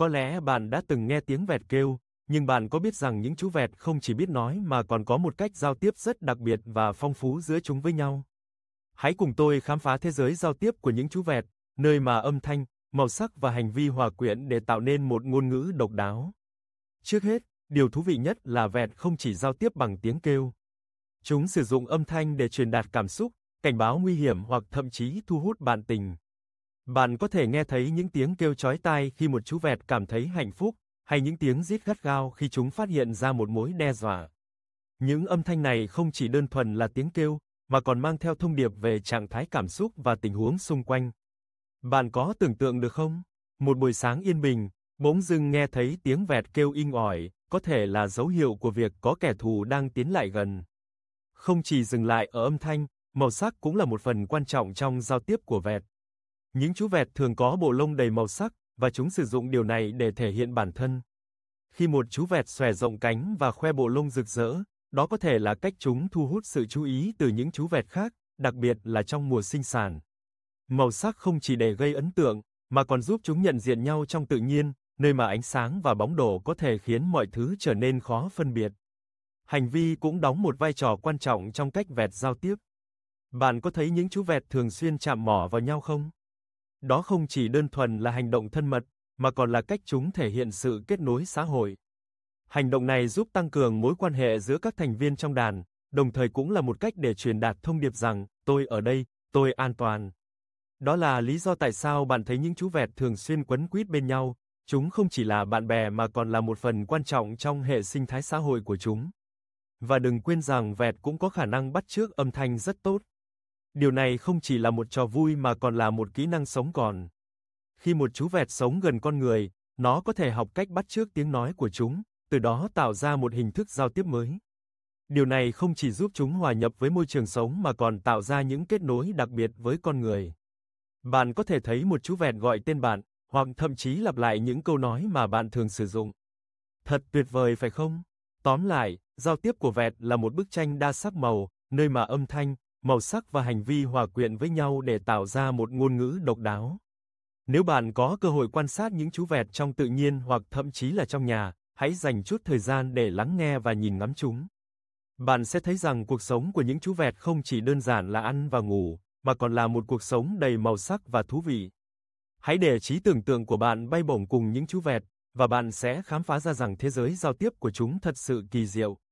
Có lẽ bạn đã từng nghe tiếng vẹt kêu, nhưng bạn có biết rằng những chú vẹt không chỉ biết nói mà còn có một cách giao tiếp rất đặc biệt và phong phú giữa chúng với nhau. Hãy cùng tôi khám phá thế giới giao tiếp của những chú vẹt, nơi mà âm thanh, màu sắc và hành vi hòa quyện để tạo nên một ngôn ngữ độc đáo. Trước hết, điều thú vị nhất là vẹt không chỉ giao tiếp bằng tiếng kêu. Chúng sử dụng âm thanh để truyền đạt cảm xúc, cảnh báo nguy hiểm hoặc thậm chí thu hút bạn tình. Bạn có thể nghe thấy những tiếng kêu chói tai khi một chú vẹt cảm thấy hạnh phúc, hay những tiếng rít gắt gao khi chúng phát hiện ra một mối đe dọa. Những âm thanh này không chỉ đơn thuần là tiếng kêu, mà còn mang theo thông điệp về trạng thái cảm xúc và tình huống xung quanh. Bạn có tưởng tượng được không? Một buổi sáng yên bình, bỗng dưng nghe thấy tiếng vẹt kêu inh ỏi, có thể là dấu hiệu của việc có kẻ thù đang tiến lại gần. Không chỉ dừng lại ở âm thanh, màu sắc cũng là một phần quan trọng trong giao tiếp của vẹt. Những chú vẹt thường có bộ lông đầy màu sắc và chúng sử dụng điều này để thể hiện bản thân. Khi một chú vẹt xòe rộng cánh và khoe bộ lông rực rỡ, đó có thể là cách chúng thu hút sự chú ý từ những chú vẹt khác, đặc biệt là trong mùa sinh sản. Màu sắc không chỉ để gây ấn tượng, mà còn giúp chúng nhận diện nhau trong tự nhiên, nơi mà ánh sáng và bóng đổ có thể khiến mọi thứ trở nên khó phân biệt. Hành vi cũng đóng một vai trò quan trọng trong cách vẹt giao tiếp. Bạn có thấy những chú vẹt thường xuyên chạm mỏ vào nhau không? Đó không chỉ đơn thuần là hành động thân mật, mà còn là cách chúng thể hiện sự kết nối xã hội. Hành động này giúp tăng cường mối quan hệ giữa các thành viên trong đàn, đồng thời cũng là một cách để truyền đạt thông điệp rằng tôi ở đây, tôi an toàn. Đó là lý do tại sao bạn thấy những chú vẹt thường xuyên quấn quýt bên nhau, chúng không chỉ là bạn bè mà còn là một phần quan trọng trong hệ sinh thái xã hội của chúng. Và đừng quên rằng vẹt cũng có khả năng bắt chước âm thanh rất tốt. Điều này không chỉ là một trò vui mà còn là một kỹ năng sống còn. Khi một chú vẹt sống gần con người, nó có thể học cách bắt chước tiếng nói của chúng, từ đó tạo ra một hình thức giao tiếp mới. Điều này không chỉ giúp chúng hòa nhập với môi trường sống mà còn tạo ra những kết nối đặc biệt với con người. Bạn có thể thấy một chú vẹt gọi tên bạn, hoặc thậm chí lặp lại những câu nói mà bạn thường sử dụng. Thật tuyệt vời phải không? Tóm lại, giao tiếp của vẹt là một bức tranh đa sắc màu, nơi mà âm thanh, màu sắc và hành vi hòa quyện với nhau để tạo ra một ngôn ngữ độc đáo. Nếu bạn có cơ hội quan sát những chú vẹt trong tự nhiên hoặc thậm chí là trong nhà, hãy dành chút thời gian để lắng nghe và nhìn ngắm chúng. Bạn sẽ thấy rằng cuộc sống của những chú vẹt không chỉ đơn giản là ăn và ngủ, mà còn là một cuộc sống đầy màu sắc và thú vị. Hãy để trí tưởng tượng của bạn bay bổng cùng những chú vẹt và bạn sẽ khám phá ra rằng thế giới giao tiếp của chúng thật sự kỳ diệu.